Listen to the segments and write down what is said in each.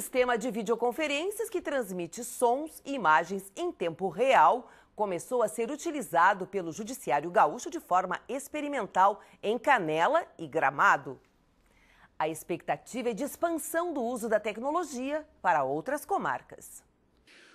sistema de videoconferências que transmite sons e imagens em tempo real começou a ser utilizado pelo Judiciário Gaúcho de forma experimental em Canela e Gramado. A expectativa é de expansão do uso da tecnologia para outras comarcas.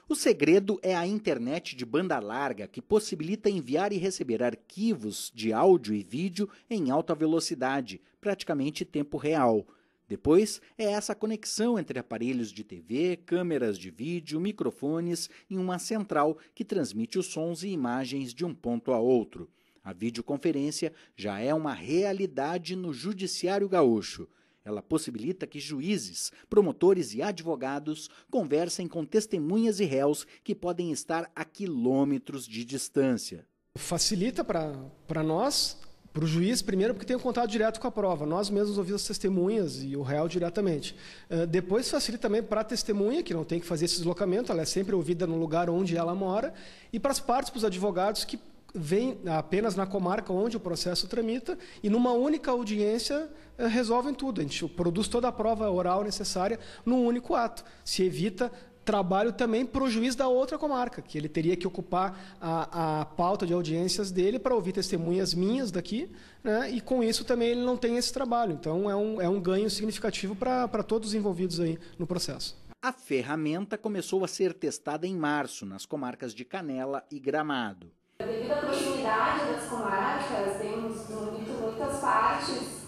O segredo é a internet de banda larga, que possibilita enviar e receber arquivos de áudio e vídeo em alta velocidade, praticamente tempo real. Depois é essa conexão entre aparelhos de TV, câmeras de vídeo, microfones e uma central que transmite os sons e imagens de um ponto a outro. A videoconferência já é uma realidade no Judiciário Gaúcho. Ela possibilita que juízes, promotores e advogados conversem com testemunhas e réus que podem estar a quilômetros de distância. Facilita para nós para o juiz, primeiro, porque tem um contato direto com a prova. Nós mesmos ouvimos as testemunhas e o réu diretamente. Uh, depois facilita também para a testemunha, que não tem que fazer esse deslocamento, ela é sempre ouvida no lugar onde ela mora, e para as partes, para os advogados que vêm apenas na comarca onde o processo tramita e numa única audiência eh, resolvem tudo. A gente produz toda a prova oral necessária num único ato. Se evita trabalho também para o juiz da outra comarca, que ele teria que ocupar a, a pauta de audiências dele para ouvir testemunhas minhas daqui, né? e com isso também ele não tem esse trabalho. Então é um, é um ganho significativo para todos os envolvidos aí no processo. A ferramenta começou a ser testada em março nas comarcas de Canela e Gramado. Devido à proximidade das comarcas, temos muitas partes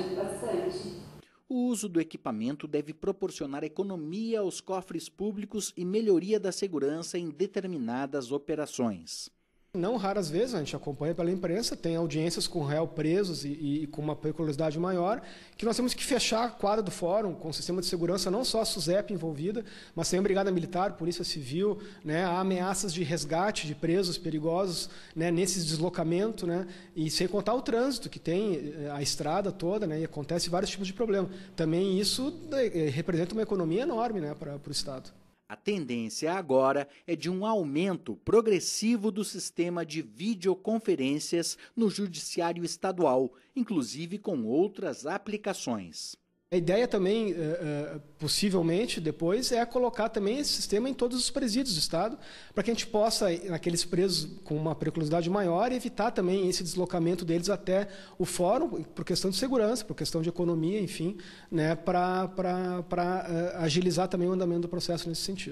ajuda bastante. O uso do equipamento deve proporcionar economia aos cofres públicos e melhoria da segurança em determinadas operações não raras vezes, a gente acompanha pela imprensa, tem audiências com réu presos e, e, e com uma periculosidade maior, que nós temos que fechar a quadra do fórum com o sistema de segurança, não só a SUSEP envolvida, mas também a Brigada Militar, Polícia Civil, né, há ameaças de resgate de presos perigosos né, nesse deslocamento, né, e sem contar o trânsito, que tem eh, a estrada toda, né, e acontece vários tipos de problema. Também isso eh, representa uma economia enorme né, para, para o Estado. A tendência agora é de um aumento progressivo do sistema de videoconferências no Judiciário Estadual, inclusive com outras aplicações. A ideia também, eh, eh, possivelmente, depois, é colocar também esse sistema em todos os presídios do Estado, para que a gente possa, naqueles presos com uma periculosidade maior, evitar também esse deslocamento deles até o fórum, por questão de segurança, por questão de economia, enfim, né, para eh, agilizar também o andamento do processo nesse sentido.